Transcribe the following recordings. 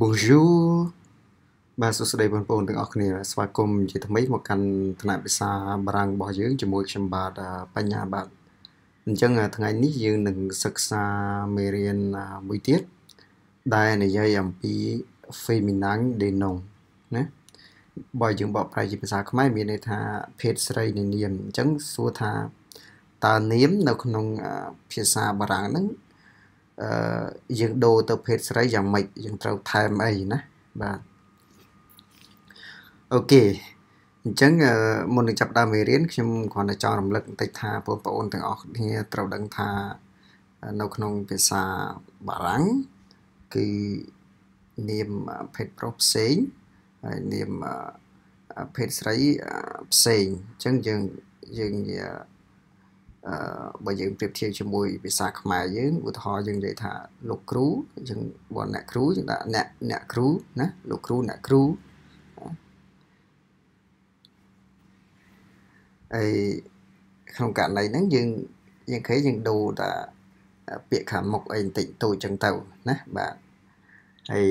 Bonjour បាទសួស្តីបងប្អូនទាំងអស់គ្នាស្វាគមន៍ជាថ្មីមកកាន់ថ្នាក់ភាសាបារាំងរបស់យើងជាមួយខ្ញុំបាទបញ្ញាបាទអញ្ចឹងថ្ងៃនេះយើងនឹងសិក្សាមេរៀនមួយទៀតដែលនិយាយអំពី feminine denom ណាបើយើងបកប្រែជាភាសាខ្មែរមានន័យថាភេទស្រីនៃនាមអញ្ចឹងសួរថាតើនាមនៅក្នុងភាសាបារាំងហ្នឹងអឺយើងដូរទៅភេទស្រីយ៉ាងម៉េចយើងត្រូវថែមអីណាបាទអូខេអញ្ចឹងមុននឹងចាប់ដើមមេរៀនខ្ញុំគ្រាន់តែចង់រំលឹកបន្តិចថាបងប្អូនទាំងអស់គ្នា ត្រូវដឹងថានៅក្នុងភាសាបារាំង គឺនាមភេទប្រុសផ្សេងហើយនាមភេទស្រីផ្សេងអញ្ចឹងយើងយើងនិយាយបើយើងប្រៀបធៀបជាមួយភាសាខ្មែរយើងឧទាហរណ៍យើងនិយាយថាលោកគ្រូយើងវណ្ណអ្នកគ្រូយើងដាក់អ្នកអ្នកគ្រូណាលោកគ្រូអ្នកគ្រូអីក្នុងករណីហ្នឹងយើងយើងឃើញយើងដូរតាពាក្យខាងមុខអីបន្តិចតូចចឹងទៅណាបាទហើយ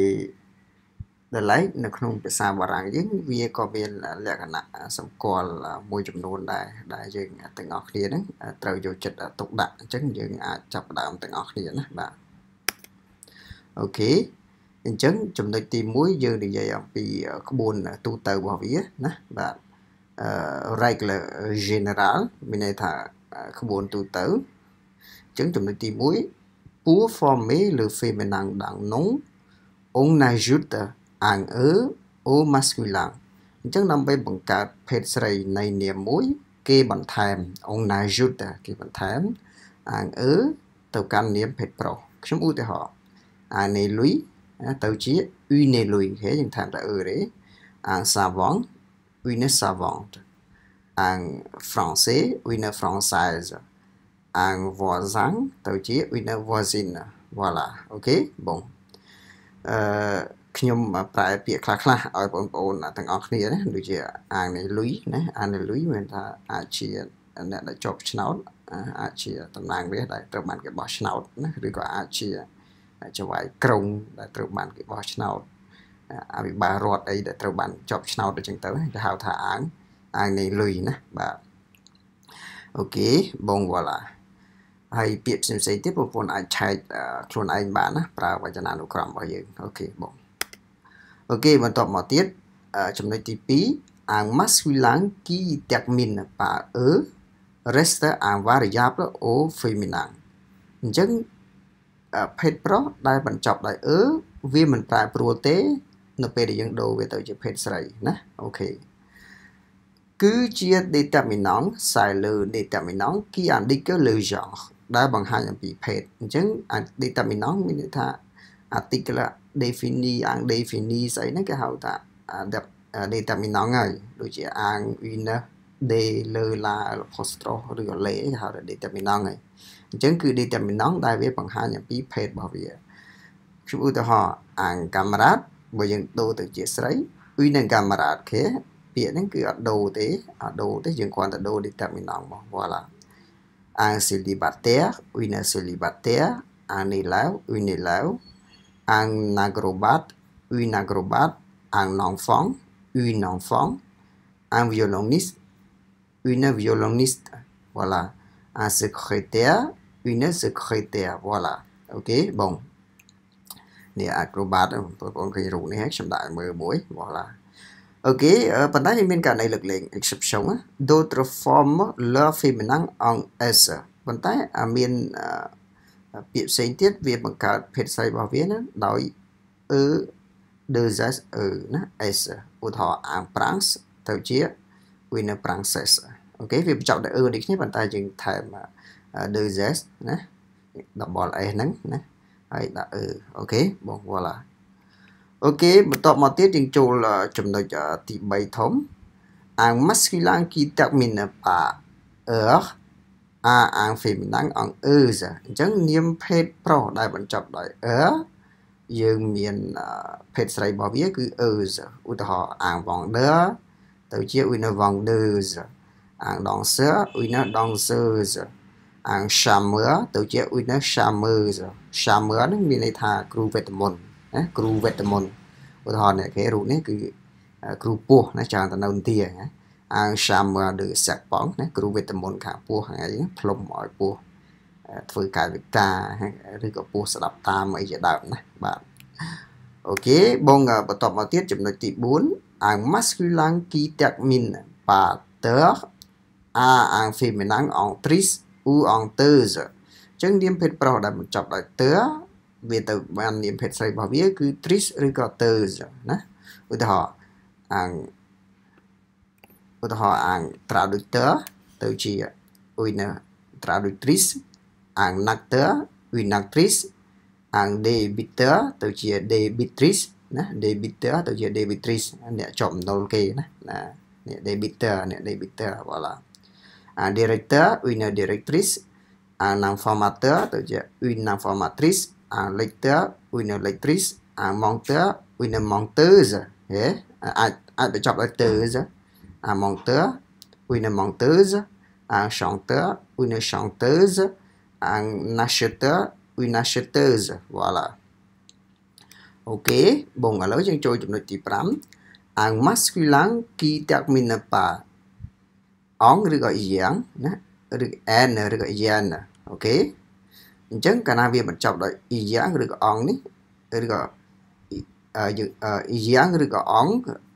ដែលឡែកនៅក្នុងភាសាបារាំងយើងវាក៏មានលក្ខណៈសម្គាល់មួយចំនួនដែរដែលយើងទាំងអស់គ្នាហ្នឹងត្រូវយកចិត្តទុកដាក់អញ្ចឹងយើងអាចចាប់ផ្ដើមទាំងអស់គ្នាណាបាទអូខេអញ្ចឹងចំណុចទី1យើងនិយាយអំពីក្បួនទូទៅរបស់វាណាបាទ regular general មានន័យថាក្បួនទូទៅអញ្ចឹងចំណុចទី1 pour former le féminin d'un nom on ajoute អាងអឺអូម៉ាស្គូឡាអញ្ចឹងដើម្បីបង្កើតភេទស្រីនៃនាមមួយគេបន្ថែមអងណាយូតាគេបន្ថែមអាងអឺទៅកាន់នាមភេទប្រុសខ្ញុំឧទាហរណ៍អានេលុយទៅជាអ៊ុនេលុយគេយើងថែមតែអឺទេអាងសាវងអ៊ុនេសាវងអាងហ្វ្រង់សេអ៊ុនេហ្វ្រង់សែសអាងវ៉ាសាំងទៅជាអ៊ុនេវ៉ាស៊ីន voilà ok bon អឺខ្ញុំប្រែពាក្យខ្លះខ្លះឲ្យបងប្អូនទាំងអស់គ្នាណាដូចជាអាងនៃលុយណាអាងនៃលុយមាន ថាអាចជាអ្នកដែលជាប់ឆ្នោតអាចជា តំណាងរាស្ត្រដែលត្រូវបានគេបោះឆ្នោតណាឬក៏អាចជាចៅហ្វាយក្រុង ដែលត្រូវបាន គេបោះឆ្នោតអភិបាលរដ្ឋអីដែលត្រូវបានជាប់ឆ្នោតដូចចឹងទៅគេហៅថាអាងអាងនៃលុយណាបាទអូខេបងវ៉ាឡាហើយពាក្យផ្សេងៗទៀតបងប្អូនអាចឆែកខ្លួនឯងបានណាប្រើវចនានុក្រមរបស់យើងអូខេបងអូខេបន្តមកទៀតចំណុចទី2 ang mas bilang kitakmin pa e resta ang variable o feminine អញ្ចឹងភេទប្រុសដែលបញ្ចប់ដោយអឺវាមិនប្រែប្រួលទេ នៅពេលដែលយើងដូរវាទៅជាភេទស្រីណាអូខេគឺជា determinant ខ្សែលើ determinant គឺ indicator លើ genre ដែលបង្ហាញអំពីភេទអញ្ចឹង determinant មានន័យថា article defini អាង defini ស្អីហ្នឹងគេហៅថា determinant ហើយដូចជាអាង winner d លើឡា apostrophe ឬ le គេហៅថា determinant ហើយអញ្ចឹងគឺ determinant ដែលវាបង្ហាញអំពីភេទរបស់វាខ្ញុំឧទាហរណ៍អាងកាមេរ៉ាបើយើងដូរទៅជាស្រី winner កាមេរ៉ាគេពាក្យហ្នឹងគឺអត់ដូរទេអត់ដូរទេយើងគ្រាន់តែដូរ determinant មក voilà អាង célibataire winner célibataire អាន élève une élève anagrobat unagrobat un enfant une enfant un violoniste une violoniste voilà un secrétaire une secrétaire voilà អូខេបងនេះ acrobat បងប្អូនឃើញរូបនេះហើយខ្ញុំដាក់មើលមួយ voilà អូខេប៉ុន្តែយើងមានករណីលើកលែង exception d'autres formes leur féminin en s ប៉ុន្តែមានពាក្យផ្សេងទៀតវាបង្កើតភេទស្រីរបស់វាណាដោយ e deses e ណា s ឧទាហរណ៍ en France ទៅជា winner princess អូខេវាបញ្ចប់ដោយ e ដូចគ្នាប៉ុន្តែយើងថែម deses ណា double s ហ្នឹងណាហើយដាក់ e អូខេបង voilà អូខេបន្តមកទៀតយើងចូលចំណុចទី3ធំ en masculin qui termine par er a ang feminine អង់ is អញ្ចឹងនាមភេទប្រុសដែលបញ្ចប់ដោយ er យើងមានភេទស្រីរបស់វាគឺ is ឧទាហរណ៍ ang wonder ទៅជា winner wonders ang dancer winner dancers ang shamer ទៅជា winner shamers shamer ហ្នឹងមានន័យថាគ្រូវេទមន្តណាគ្រូវេទមន្តឧទាហរណ៍អ្នកគេរូបនេះគឺគ្រូពស់ណាច្រើនតនៅនទាណាអើងសាមឬសាក់បងណាគ្រូវេទមន្តខាងពោះហើយផ្លុំឲ្យពោះធ្វើកាយវិការឬក៏ពោះស្ដាប់តាមអីជាដើមណាបាទអូខេបងបន្តមកទៀតចំណុចទី4 un masculin qui termine par ter à un féminin en tris ou en teuse ចឹងនាមភេទប្រុសដែលបញ្ចប់ដោយ ter វាទៅបាននាមភេទស្រីរបស់វាគឺ tris ឬក៏ teuse ណាឧទាហរណ៍ un ឧទាហរណ៍អាង traductor ទៅជា winner traductrice អាង actor winactrice អាង debitor ទៅជា debitrice ណា debitor ទៅជា debitrice អ្នកជាប់មនុលគេណាណាអ្នក debitor អ្នក wala ang director winner directrice អា informator ទៅជា winner formatrice អា lector winner lectrice អា monter winner monters ហេអាចអាចបញ្ចប់ដោយ ters un menteur ou une menteuse, un chanteur ou une chanteuse, un acheteur ou une acheteuse. Voilà. OK, bon, alors, je vais vous donner un masculin qui termine par en ou yang, ou en ou yen. OK. អញ្ចឹងកាលណាវាបញ្ចប់ដោយអ៊ីយ៉ាងឬក៏អងនេះឬក៏អ៊ីយ៉ាងឬក៏អង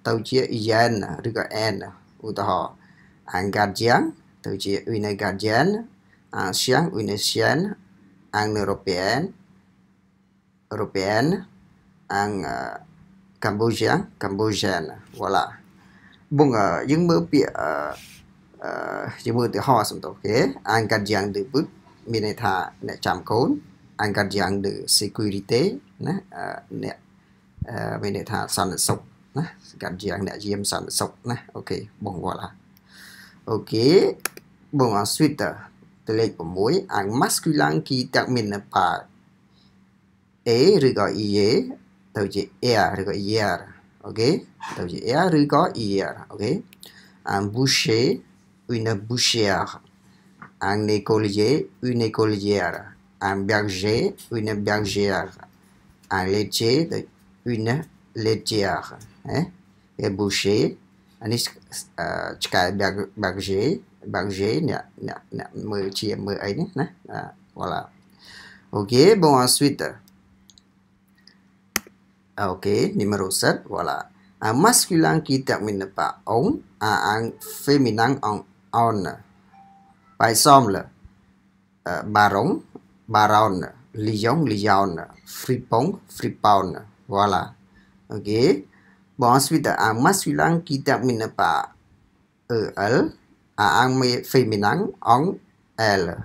ទៅជា yen ឬក៏ an ឧទាហរណ៍ ang guardian ទៅជា une guardian anh Xiang, une sian anh european european anh uh, cambodian cambodian voilà បងយើងមើលពាក្យអឺយើងមើលឧទាហរណ៍សំតោគេ ang guardian ដូចពឹកមានន័យថាអ្នកចាំកូន ang guardian de security ណាអ្នកមានន័យថាសន្តិសុខ bon, voilà. OK, bon, ang masculine key terminal qui A ឬក៏ OK, un e, e. boucher une bouchère un écolier une écolière un berger une bergère un laitier une laitière né? É Boucher, anis uh, chka bagje bagje nya nya nya me chi me ai ni na uh, voilà OK bon ensuite uh, ah, OK numéro 7 voilà un masculin qui termine par on à un féminin en on par exemple uh, baron baron lion lion fripon fripon voilà OK Bon, ensuite, ang mas masulang kita minapa el, ang feminang ang el.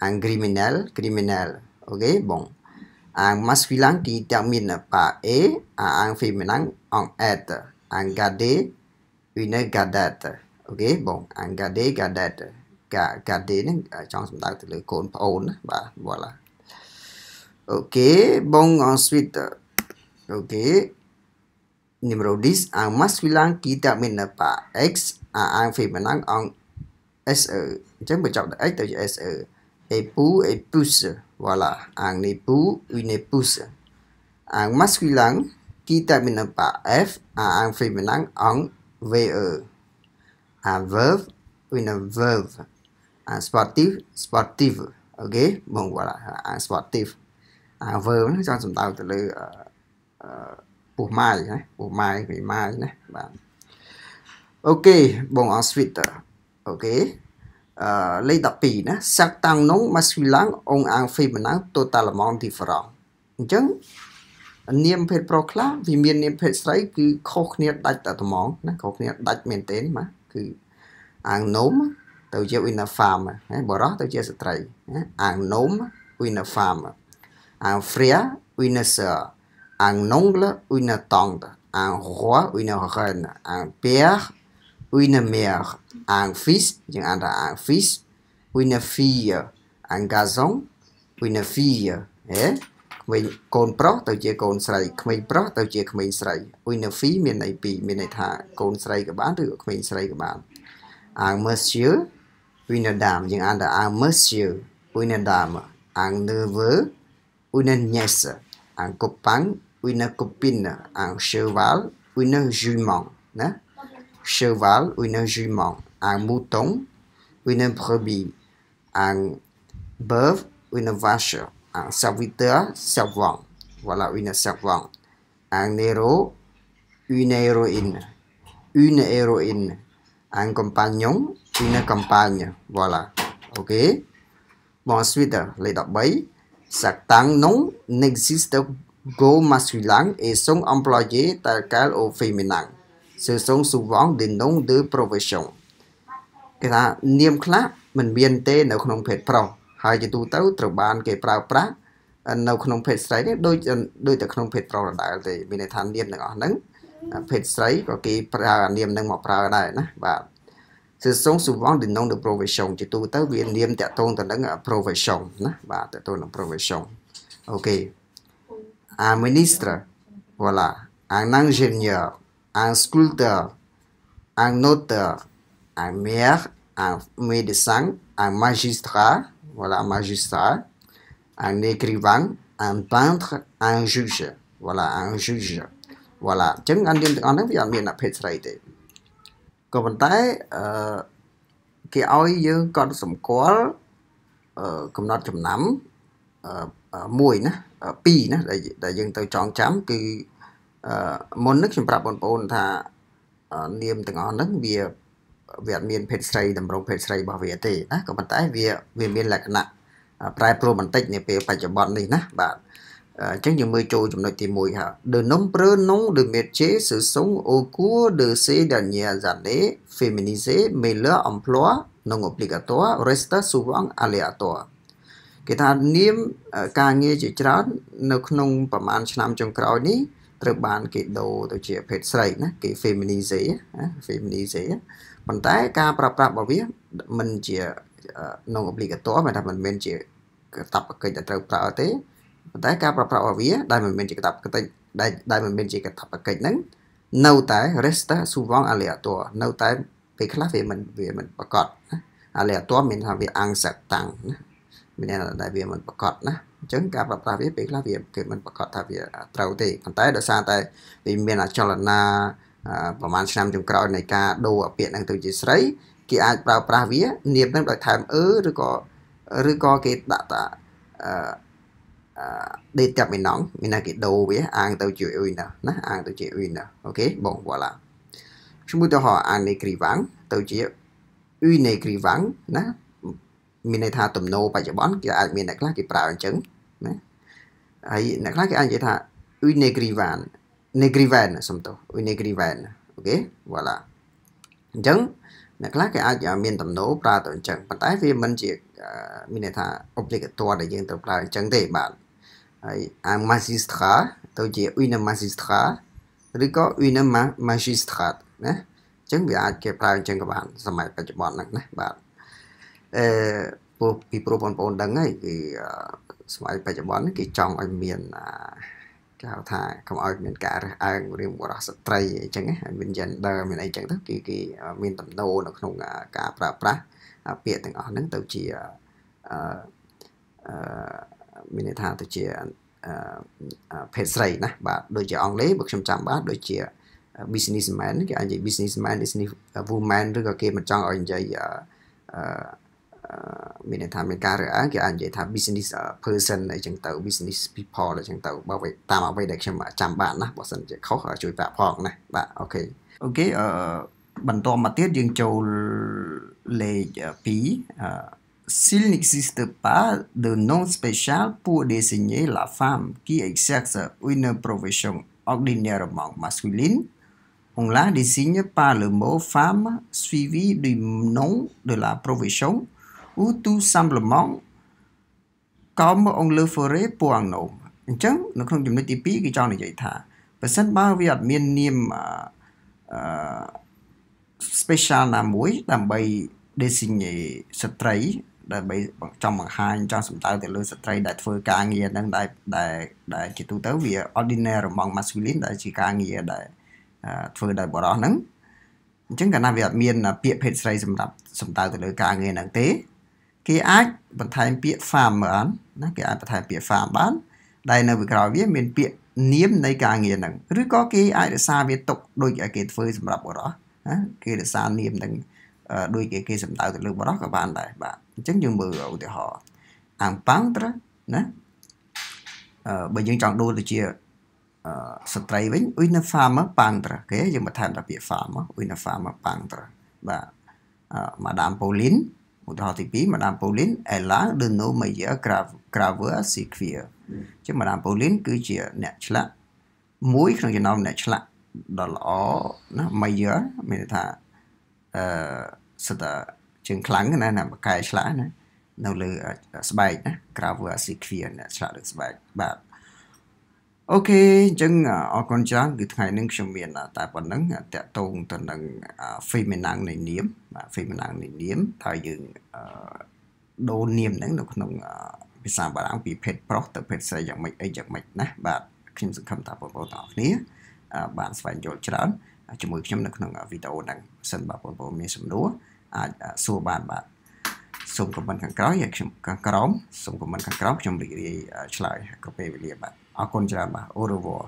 Ang criminal, criminal. Okay, bong Ang mas qui kita minapa E, ang feminang ong et. gadat oke une gardette. Ok, gade Un ga gade Gardé, trong chúng ta từ con ba, ba voilà. Ok, bon. sweet ok. número 10 ang masculine kita menapa x អាអាង feminine អង se អញ្ចឹងបញ្ចប់ដល់ x ទៅជា se epu epus voilà អាង nepu unepus អាង masculine kita menapa f អាអាង feminine អង ve អា verb in a verb អា sportive sportive អូខេបង voilà អា sportive អា verb ចង់សំដៅទៅលើអឺពោះម៉ាយណាពោះម៉ាយមីម៉ាយណាបាទអូខេបងអស្វីតអូខេអឺលេខ12ណាសាក់តាំងនុងមកស្វីឡាំងអងអាងហ្វេម៉ណាំងតូតាឡម៉ងឌីហ្វរ៉ង់អញ្ចឹងនាមភេទប្រុសខ្លះវាមាននាមភេទស្រីគឺខុសគ្នាដាច់តែត្មងណាខុសគ្នាដាច់មែនទែនបាទគឺអាងនោមទៅជា Winna Farm ណាបរោះទៅជាស្ត្រីណាអាងនោម Winna Farm អាងហ្វ្រា Winna Sir un oncle, une tante, un roi, une reine, un père, une mère, un fils, un fils, une fille, un garçon, une fille, hein? ក្មេងកូនប្រុសទៅជាកូនស្រីក្មេងប្រុសទៅជាក្មេងស្រី une fille មានន័យពីរមានន័យថាកូនស្រីក៏បានឬក្មេងស្រីក៏បាន un monsieur une dame យើងអានថា un monsieur une dame un neveu une nièce un copain une copine, un cheval, une jument. Hein? Cheval, une jument, un mouton, une brebis, un bœuf, une vache, un serviteur, servant. Voilà, une servante. Un héros, une héroïne, une héroïne, un compagnon, une compagne. Voilà. OK? Bon, ensuite, les 13. Certains noms n'existent go masculang et sont employés tels quels au féminin. Ce sont souvent des noms de profession. គេថានាមខ្លះមិនមានទេនៅក្នុងភេទប្រុសហើយជាទូទៅ ត្រូវបានគេប្រើប្រាស់នៅក្នុងភេទស្រីនេះដូចដូចតែក្នុងភេទប្រុសដដែលទេមានន័យថានាមទាំងអស់ហ្នឹងភេទស្រីក៏គេប្រើនាមហ្នឹងមកប្រើដែរណាបាទគឺសូមសុវងដំណងទៅ profession ជាទូទៅវានាមតាក់ទងទៅនឹង profession ណាបាទតាក់ទងនឹង profession អូខេ un ministre, voilà, un ingénieur, un sculpteur, un auteur, un maire, un médecin, un magistrat, voilà, un magistrat, un écrivain, un peintre, un juge, voilà, un juge, voilà. Chứng anh điên anh nói bây giờ mình là phê sợi đấy. Còn bên tay, ờ, cái oi dương con sủng quál, ờ, cầm nọt chùm nắm, ờ, mùi nữa. 2ណាដែលយើងទៅចងចាំគឺមុននេះខ្ញុំប្រាប់បងប្អូនថានាមទាំងអស់ហ្នឹងវាវាអត់មានភេទស្រី តម្រង់ភេទស្រីរបស់វាទេណាក៏ប៉ុន្តែវាវាមានលក្ខណៈប្រែប្រួលបន្តិចនាពេលបច្ចុប្បន្ននេះណាបាទអញ្ចឹងយើងមើលចូលចំណុចទី1ហើយ De nombreux noms de métiers se sont au cours de ces dernières années féminisés mais leur emploi non obligatoire reste souvent aléatoire គេថានាមការងារជាច្រើននៅក្នុងប្រមាណឆ្នាំចុងក្រោយនេះត្រូវបាន គេដូរទៅជាភេទស្រីណាគេ feminize ណា feminize ប៉ុន្តែការប្រើប្រាស់របស់វាមិនជា non obligatoire មិនថាមិនមែនជាកតបកិច្ចដែលត្រូវប្រើទេប៉ុន្តែការប្រើប្រាស់របស់វាដែលមិនមែនជាកតបកិច្ចដែលដែលមិនមែនជាកតបកិច្ចហ្នឹងនៅតែ resta souvent aléatoire នៅតែពេលខ្លះវាមិនវាមិនប្រកបណា aléatoire មានថាវាអង្គសតាំងណាម្នាក់ដែលវាមិនប្រកបណាអញ្ចឹងការប្រើប្រាស់វាពេលខ្លះវាគេមិនប្រកបថាវាត្រូវទេប៉ុន្តែដោយសារតែវាមានអចលនាប្រហែលឆ្នាំចុងក្រោយនៃការដូរអាពាក្យនឹងទៅជាស្រីគេអាចប្រើប្រាស់វា នាមនឹងដោយថែមអឺឬក៏ឬក៏គេដាក់តាអឺដេតមីណងមានគេដូរវាអាងទៅជាអ៊ុយណាណាអាងទៅជាអ៊ុយណាអូខេបងវ៉ាឡាឈ្មោះទៅហៅអានេគ្រីវ៉ាំងទៅជាអ៊ុយនេគ្រីវ៉ាំងណាមានន័យថាទំនោរបច្ចុប្បន្នគេអាចមានអ្នកខ្លះគេប្រើអញ្ចឹងណាហើយអ្នកខ្លះគេអាចនិយាយថា unegrivan negrivan សំទោស unegrivan អូខេ voilà អញ្ចឹងអ្នកខ្លះគេអាចមានទំនោរប្រើទៅអញ្ចឹងប៉ុន្តែវាមិនជាមានន័យថា obligatoire ដែលយើងត្រូវប្រើអញ្ចឹងទេបាទហើយ un magistrat ទៅជា une magistrat ឬក៏ une magistrat ណាអញ្ចឹងវាអាចគេប្រើអញ្ចឹងក៏បានសម័យបច្ចុប្បន្នហ្នឹងណាបាទអឺព្រោះពីព្រោះបងប្អូនដឹងហើយគឺសម័យបច្ចុប្បន្នគេចង់ឲ្យមានគេហៅថាកុំឲ្យមានការរើសអើងរឿងបរិសុទ្ធស្ត្រីអីចឹងណាមាន gender មានអីចឹងទៅគឺគេមានតំណោនៅក្នុងការប្រើប្រាស់ពាក្យទាំងអស់ហ្នឹងទៅជាអឺមានន័យថាទៅជាភេទស្រី ណាបាទដូចជាអង់គ្លេសបើខ្ញុំចាំបាទដូចជា businessman គេអាចនិយាយ businessman business woman ឬក៏គេមិនចង់ឲ្យនិយាយមានន័យថាមានការរើសអើងគេអាចនិយាយថា business person អីចឹងទៅ business people អីចឹងទៅបើតាមអ្វីដែលខ្ញុំចាំបានណាបើសិនជាខុសជួយប្រាក់ផងណាបាទអូខេអូខេអឺបន្តមកទៀតយើងចូលលេខ2អឺ S'il n'existe pas de nom spécial pour désigner la femme qui exerce une profession ordinairement masculine, on la désigne par le mot femme suivi du nom de la profession ou tout simplement comme on le ferait pour un homme អញ្ចឹងនៅក្នុងចំណុចទី2គឺចង់និយាយថាបើសិនបើវាអត់មាននាមអឺ special ណាមួយ ដើម្បី designate ស្ត្រីដើម្បីចង់បង្ហាញចង់សំដៅទៅលើស្ត្រីដែលធ្វើការងារហ្នឹងដែលដែលដែលជាទូទៅវា ordinary របស់ masculine ដែលជាការងារដែលធ្វើដោយបរិសហ្នឹងអញ្ចឹងកាលណាវាអត់មានពាក្យភេទស្រីសម្រាប់សំដៅទៅលើការងារហ្នឹងទេគេអាចបន្ថែមពាក្យ farm បានណាគេអាចបន្ថែមពាក្យ farm បានដែលនៅពីក្រោយវាមានពាក្យនាមនៃការងារហ្នឹងឬក៏គេអាចរក្សាវាទុកដូចគេធ្វើសម្រាប់បុរសណាគេរក្សានាមហ្នឹងដូចគេគេសម្ដៅទៅលើបុរសក៏បានដែរបាទអញ្ចឹងយើងមើលឧទាហរណ៍អាំងប៉ាំងត្រណាបើយើងចង់ដូរទៅជាស្ត្រីវិញអ៊ុយណា farmer ប៉ាំងត្រគេយើងបន្ថែមតាពាក្យ farmer អ៊ុយណា farmer ប៉ាំងត្របាទម៉ាដាមប៉ូលីនហរណ៍ទី2 Madame Pauline est là de nos meilleurs graveurs séquier ចឹង Madame Pauline គឺជាអ្នកឆ្លាក់មួយក្នុងចំណោមអ្នកឆ្លាក់ដ៏ល្អណា meilleur មានន័យថាអឺសិតតែជើងខ្លាំងណាណាបកែឆ្លាក់ណានៅលើស្បែកណា graveur séquier អ្នកឆ្លាក់លើស្បែកបាទអូខេអញ្ចឹងអរគុណច្រើនគឺថ្ងៃនេះខ្ញុំមាន តែប៉ុណ្្នឹងតកតងទៅនឹង Feminang នៃនាមបាទ Feminang នៃនាមថាយើងដូរនាមហ្នឹងនៅក្នុងភាសាបារាំងពីភេទប្រុសទៅភេទស្រីយ៉ាងម៉េចអីយ៉ាងម៉េចណាបាទខ្ញុំសង្ឃឹមថាបងប្អូនទាំងអស់គ្នា បានស្វែងយល់ច្រើនជាមួយខ្ញុំនៅក្នុងវីដេអូហ្នឹងសិនបាទបងប្អូនមានសំណួរអាចសួរបានបាទសូមខមមិន ខាងក្រោយហើយខ្ញុំខាងក្រោមសូមខមមិនខាងក្រោមខ្ញុំរីករាយឆ្លើយគ្រប់ពេលវេលាបាទអរគុណច្រើនបាទអូរវល់